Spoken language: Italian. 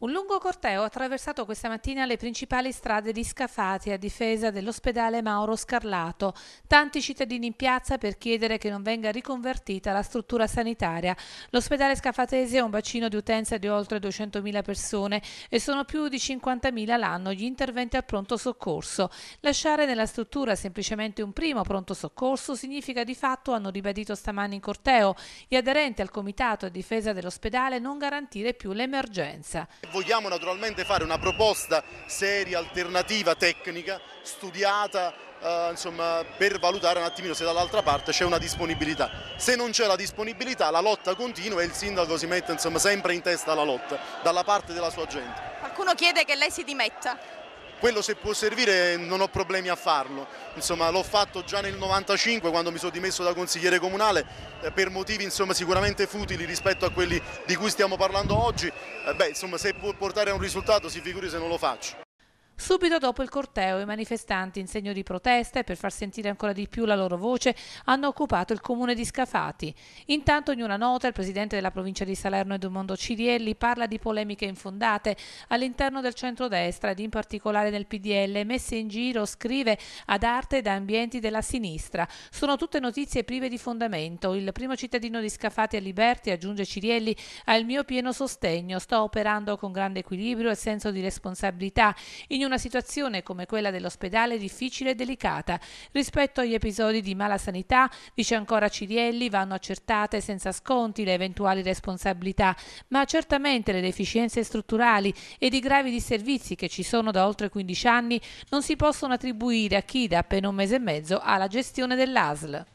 Un lungo corteo ha attraversato questa mattina le principali strade di Scafati a difesa dell'ospedale Mauro Scarlato. Tanti cittadini in piazza per chiedere che non venga riconvertita la struttura sanitaria. L'ospedale scafatese è un bacino di utenza di oltre 200.000 persone e sono più di 50.000 l'anno gli interventi al pronto soccorso. Lasciare nella struttura semplicemente un primo pronto soccorso significa di fatto, hanno ribadito stamani in corteo, gli aderenti al comitato a difesa dell'ospedale non garantire più l'emergenza vogliamo naturalmente fare una proposta seria, alternativa, tecnica, studiata Uh, insomma, per valutare un attimino se dall'altra parte c'è una disponibilità. Se non c'è la disponibilità la lotta continua e il sindaco si mette insomma, sempre in testa alla lotta, dalla parte della sua gente. Qualcuno chiede che lei si dimetta? quello se può servire non ho problemi a farlo, insomma l'ho fatto già nel 95 quando mi sono dimesso da consigliere comunale eh, per motivi insomma, sicuramente futili rispetto a quelli di cui stiamo parlando oggi, eh, beh, insomma se può portare a un risultato si figuri se non lo faccio. Subito dopo il corteo i manifestanti in segno di protesta e per far sentire ancora di più la loro voce hanno occupato il comune di Scafati. Intanto in una nota il presidente della provincia di Salerno Edmondo Cirielli parla di polemiche infondate all'interno del centrodestra ed in particolare nel PDL messe in giro, scrive, ad arte da ambienti della sinistra. Sono tutte notizie prive di fondamento. Il primo cittadino di Scafati a Liberti, aggiunge Cirielli, ha il mio pieno sostegno. Sto operando con grande equilibrio e senso di responsabilità in una situazione come quella dell'ospedale difficile e delicata. Rispetto agli episodi di mala sanità, dice ancora Cirielli, vanno accertate senza sconti le eventuali responsabilità, ma certamente le deficienze strutturali ed i gravi disservizi che ci sono da oltre 15 anni non si possono attribuire a chi da appena un mese e mezzo ha la gestione dell'ASL.